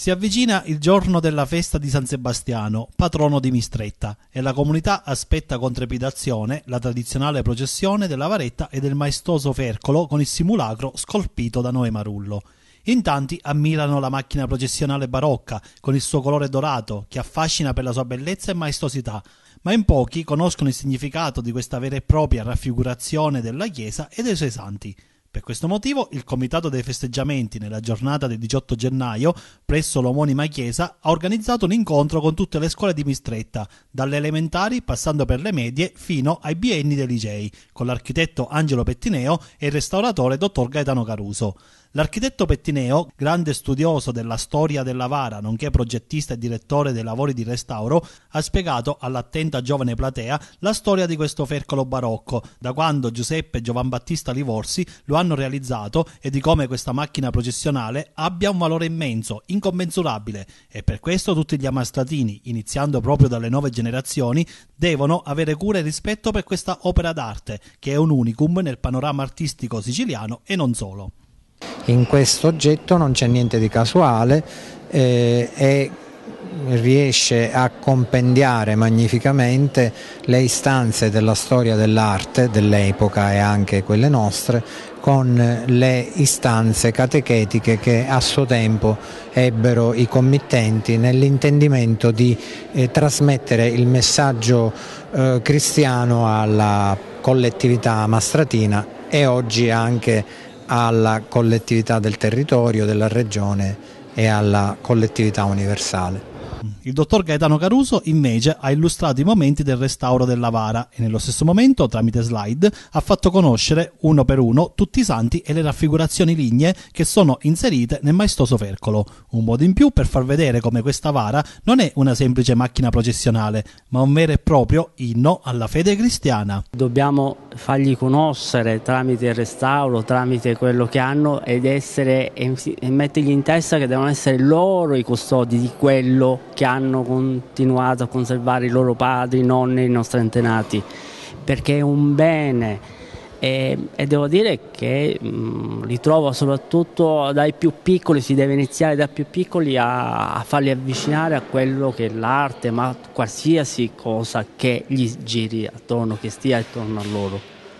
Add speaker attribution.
Speaker 1: Si avvicina il giorno della festa di San Sebastiano, patrono di Mistretta, e la comunità aspetta con trepidazione la tradizionale processione della varetta e del maestoso fercolo con il simulacro scolpito da Noe Marullo. In tanti ammirano la macchina processionale barocca, con il suo colore dorato, che affascina per la sua bellezza e maestosità, ma in pochi conoscono il significato di questa vera e propria raffigurazione della Chiesa e dei suoi santi. Per questo motivo il Comitato dei festeggiamenti nella giornata del 18 gennaio presso l'omonima chiesa ha organizzato un incontro con tutte le scuole di Mistretta, dalle elementari passando per le medie fino ai bienni dei licei, con l'architetto Angelo Pettineo e il restauratore dottor Gaetano Caruso. L'architetto Pettineo, grande studioso della storia dell'Avara, nonché progettista e direttore dei lavori di restauro, ha spiegato all'attenta giovane platea la storia di questo fercolo barocco, da quando Giuseppe e Giovanbattista Livorsi lo hanno realizzato e di come questa macchina processionale abbia un valore immenso, incommensurabile e per questo tutti gli amastratini, iniziando proprio dalle nuove generazioni, devono avere cura e rispetto per questa opera d'arte, che è un unicum nel panorama artistico siciliano e non solo
Speaker 2: in questo oggetto non c'è niente di casuale eh, e riesce a compendiare magnificamente le istanze della storia dell'arte dell'epoca e anche quelle nostre con le istanze catechetiche che a suo tempo ebbero i committenti nell'intendimento di eh, trasmettere il messaggio eh, cristiano alla collettività mastratina e oggi anche alla collettività del territorio, della regione e alla
Speaker 1: collettività universale. Il dottor Gaetano Caruso invece ha illustrato i momenti del restauro della vara e nello stesso momento, tramite slide, ha fatto conoscere uno per uno tutti i santi e le raffigurazioni lignee che sono inserite nel maestoso fercolo. Un modo in più per far vedere come questa vara non è una semplice macchina processionale, ma un vero e proprio inno alla fede cristiana.
Speaker 3: Dobbiamo fargli conoscere tramite il restauro, tramite quello che hanno ed essere, e, mettergli in testa che devono essere loro i custodi di quello che hanno continuato a conservare i loro padri, i nonni, i nostri antenati, perché è un bene. E, e, devo dire che mh, mm, li trovo soprattutto dai più piccoli, si deve iniziare dai più piccoli a, a, farli avvicinare a quello che è l'arte, ma qualsiasi cosa che gli giri attorno, che stia attorno a loro.